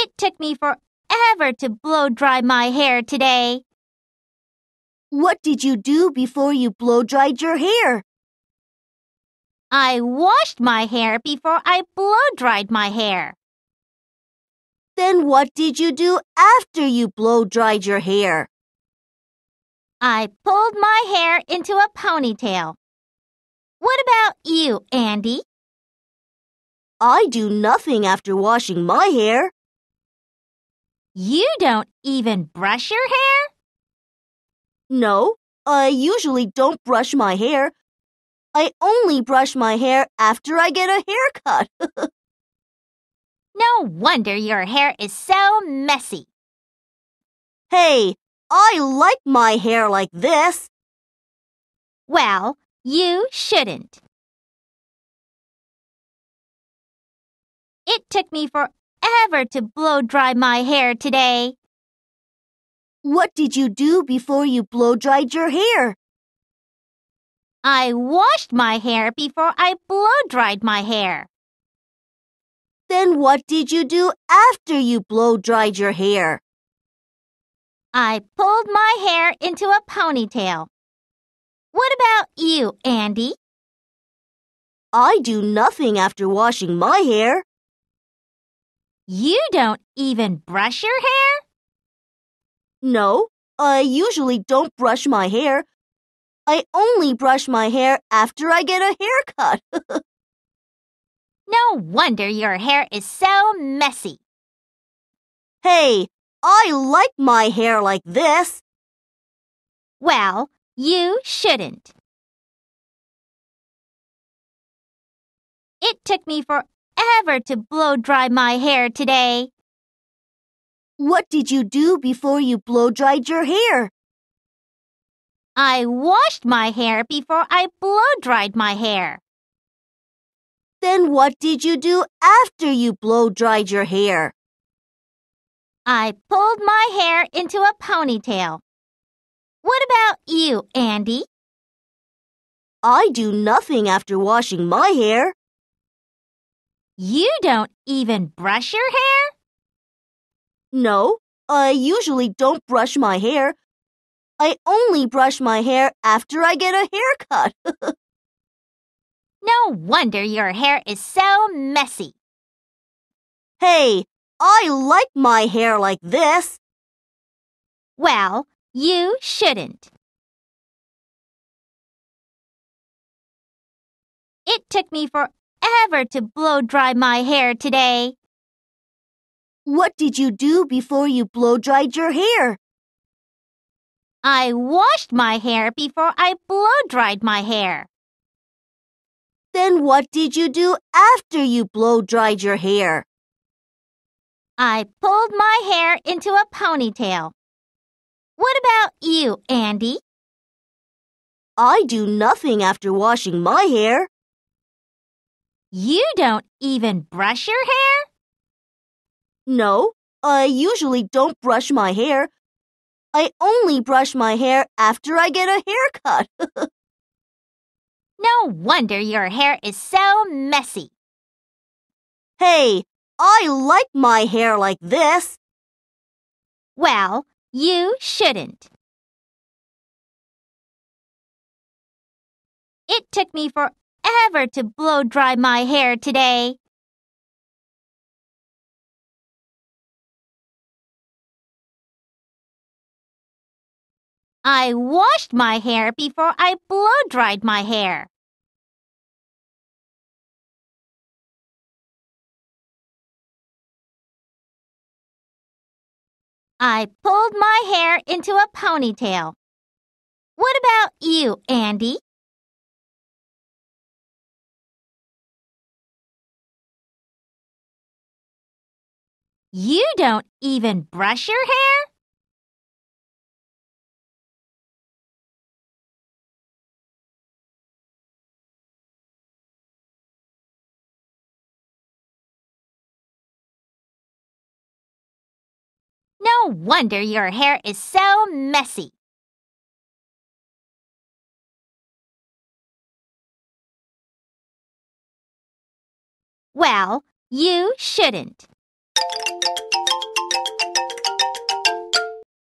It took me forever to blow dry my hair today. What did you do before you blow dried your hair? I washed my hair before I blow dried my hair. Then what did you do after you blow dried your hair? I pulled my hair into a ponytail. What about you, Andy? I do nothing after washing my hair. You don't even brush your hair? No, I usually don't brush my hair. I only brush my hair after I get a haircut. no wonder your hair is so messy. Hey, I like my hair like this. Well, you shouldn't. It took me for ever to blow dry my hair today. What did you do before you blow dried your hair? I washed my hair before I blow dried my hair. Then what did you do after you blow dried your hair? I pulled my hair into a ponytail. What about you, Andy? I do nothing after washing my hair. You don't even brush your hair? No, I usually don't brush my hair. I only brush my hair after I get a haircut. no wonder your hair is so messy. Hey, I like my hair like this. Well, you shouldn't. It took me forever ever to blow dry my hair today. What did you do before you blow dried your hair? I washed my hair before I blow dried my hair. Then what did you do after you blow dried your hair? I pulled my hair into a ponytail. What about you, Andy? I do nothing after washing my hair. You don't even brush your hair? No, I usually don't brush my hair. I only brush my hair after I get a haircut. no wonder your hair is so messy. Hey, I like my hair like this. Well, you shouldn't. It took me forever ever to blow dry my hair today. What did you do before you blow dried your hair? I washed my hair before I blow dried my hair. Then what did you do after you blow dried your hair? I pulled my hair into a ponytail. What about you, Andy? I do nothing after washing my hair. You don't even brush your hair? No, I usually don't brush my hair. I only brush my hair after I get a haircut. no wonder your hair is so messy. Hey, I like my hair like this. Well, you shouldn't. It took me for ever to blow dry my hair today. I washed my hair before I blow dried my hair. I pulled my hair into a ponytail. What about you, Andy? You don't even brush your hair? No wonder your hair is so messy. Well, you shouldn't. Thank you.